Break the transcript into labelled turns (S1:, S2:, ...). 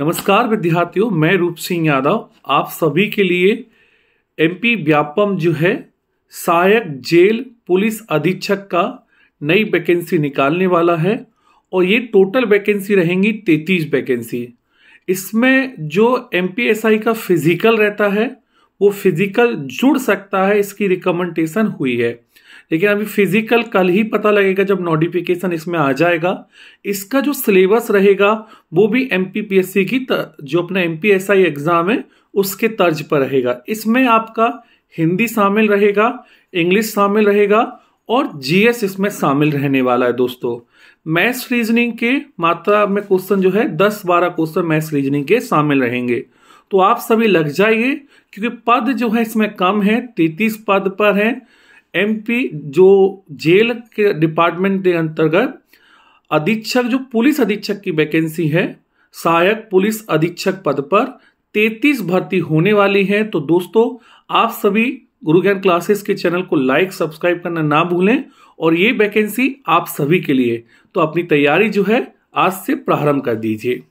S1: नमस्कार विद्यार्थियों मैं रूप सिंह यादव आप सभी के लिए एमपी व्यापम जो है सहायक जेल पुलिस अधीक्षक का नई वैकेंसी निकालने वाला है और ये टोटल वैकेंसी रहेंगी तैतीस वैकेंसी इसमें जो एम का फिजिकल रहता है वो फिजिकल जुड़ सकता है इसकी रिकमेंडेशन हुई है लेकिन अभी फिजिकल कल ही पता लगेगा जब नोटिफिकेशन इसमें आ जाएगा इसका जो सिलेबस रहेगा वो भी एम की तर, जो अपना एम एग्जाम है उसके तर्ज पर रहेगा इसमें आपका हिंदी शामिल रहेगा इंग्लिश शामिल रहेगा और जीएस इसमें शामिल रहने वाला है दोस्तों मैथ्स रीजनिंग के मात्रा में क्वेश्चन जो है दस बारह क्वेश्चन मैथ्स रीजनिंग के शामिल रहेंगे तो आप सभी लग जाइए क्योंकि पद जो है इसमें कम है तैतीस पद पर है एमपी जो जेल के डिपार्टमेंट के अंतर्गत अधीक्षक जो पुलिस अधीक्षक की वैकेंसी है सहायक पुलिस अधीक्षक पद पर तैतीस भर्ती होने वाली है तो दोस्तों आप सभी गुरु ज्ञान क्लासेस के चैनल को लाइक सब्सक्राइब करना ना भूलें और ये वैकेंसी आप सभी के लिए तो अपनी तैयारी जो है आज से प्रारंभ कर दीजिए